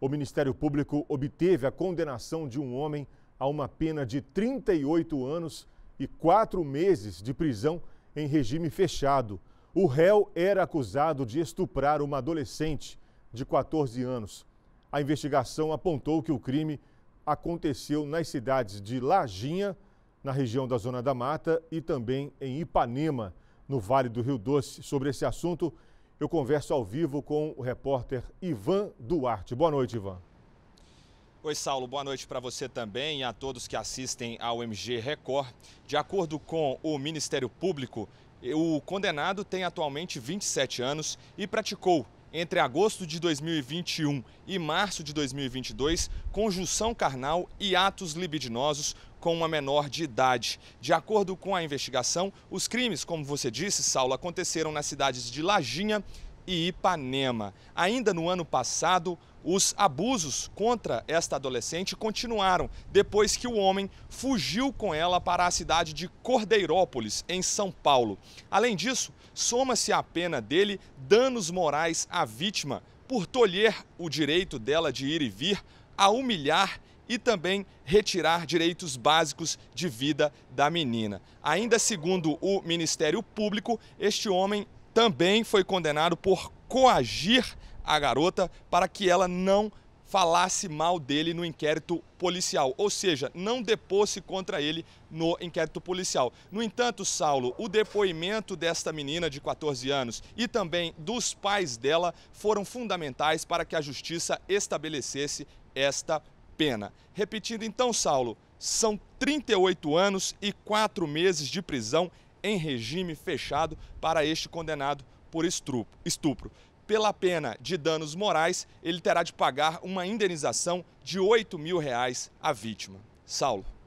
o Ministério Público obteve a condenação de um homem a uma pena de 38 anos e quatro meses de prisão em regime fechado. O réu era acusado de estuprar uma adolescente de 14 anos. A investigação apontou que o crime aconteceu nas cidades de Lajinha, na região da Zona da Mata, e também em Ipanema, no Vale do Rio Doce. Sobre esse assunto, eu converso ao vivo com o repórter Ivan Duarte. Boa noite, Ivan. Oi, Saulo, boa noite para você também e a todos que assistem ao MG Record. De acordo com o Ministério Público, o condenado tem atualmente 27 anos e praticou entre agosto de 2021 e março de 2022, conjunção carnal e atos libidinosos com uma menor de idade. De acordo com a investigação, os crimes, como você disse, Saulo, aconteceram nas cidades de Lajinha, e Ipanema. Ainda no ano passado, os abusos contra esta adolescente continuaram depois que o homem fugiu com ela para a cidade de Cordeirópolis, em São Paulo. Além disso, soma-se à pena dele danos morais à vítima por tolher o direito dela de ir e vir, a humilhar e também retirar direitos básicos de vida da menina. Ainda segundo o Ministério Público, este homem também foi condenado por coagir a garota para que ela não falasse mal dele no inquérito policial, ou seja, não depôs-se contra ele no inquérito policial. No entanto, Saulo, o depoimento desta menina de 14 anos e também dos pais dela foram fundamentais para que a justiça estabelecesse esta pena. Repetindo então, Saulo, são 38 anos e 4 meses de prisão em regime fechado para este condenado por estupro. Pela pena de danos morais, ele terá de pagar uma indenização de 8 mil reais à vítima. Saulo.